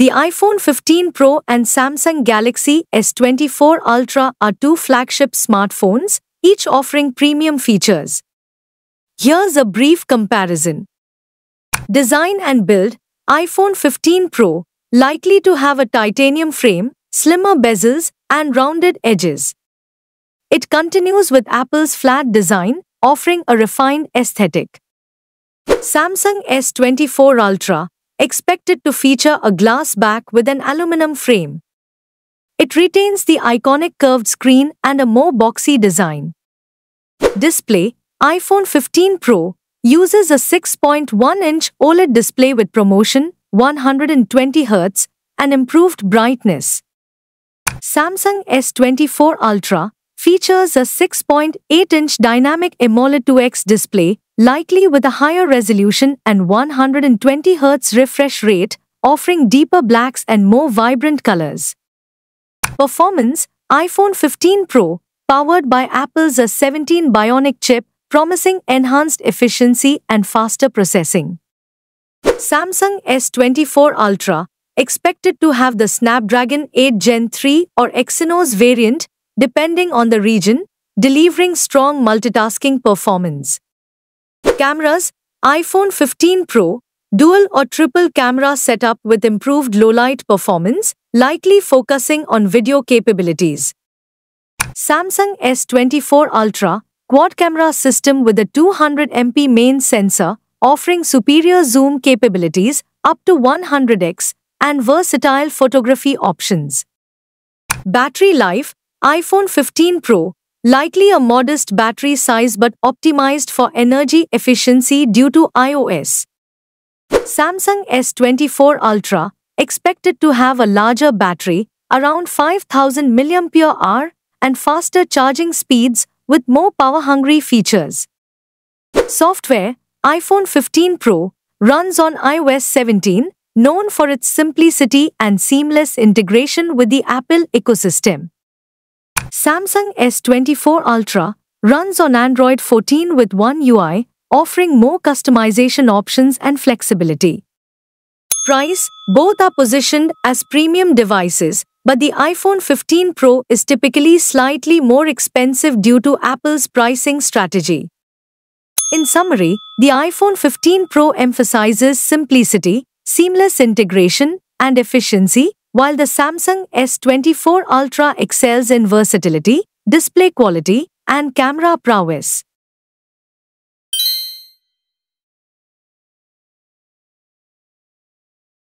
The iPhone 15 Pro and Samsung Galaxy S24 Ultra are two flagship smartphones, each offering premium features. Here's a brief comparison. Design and build iPhone 15 Pro, likely to have a titanium frame, slimmer bezels, and rounded edges. It continues with Apple's flat design, offering a refined aesthetic. Samsung S24 Ultra expected to feature a glass back with an aluminum frame. It retains the iconic curved screen and a more boxy design. Display iPhone 15 Pro uses a 6.1-inch OLED display with promotion, 120Hz, and improved brightness. Samsung S24 Ultra features a 6.8-inch dynamic AMOLED 2X display, likely with a higher resolution and 120Hz refresh rate, offering deeper blacks and more vibrant colors. Performance iPhone 15 Pro, powered by Apple's A17 Bionic chip, promising enhanced efficiency and faster processing. Samsung S24 Ultra, expected to have the Snapdragon 8 Gen 3 or Exynos variant, depending on the region, delivering strong multitasking performance. Cameras iPhone 15 Pro, dual or triple camera setup with improved low-light performance, likely focusing on video capabilities. Samsung S24 Ultra, quad camera system with a 200MP main sensor, offering superior zoom capabilities up to 100x and versatile photography options. Battery life, iPhone 15 Pro, likely a modest battery size but optimized for energy efficiency due to iOS. Samsung S24 Ultra, expected to have a larger battery, around 5000 mAh and faster charging speeds with more power-hungry features. Software, iPhone 15 Pro, runs on iOS 17, known for its simplicity and seamless integration with the Apple ecosystem. Samsung S24 Ultra runs on Android 14 with One UI, offering more customization options and flexibility. Price Both are positioned as premium devices, but the iPhone 15 Pro is typically slightly more expensive due to Apple's pricing strategy. In summary, the iPhone 15 Pro emphasizes simplicity, seamless integration, and efficiency, while the Samsung S24 Ultra excels in versatility, display quality, and camera prowess,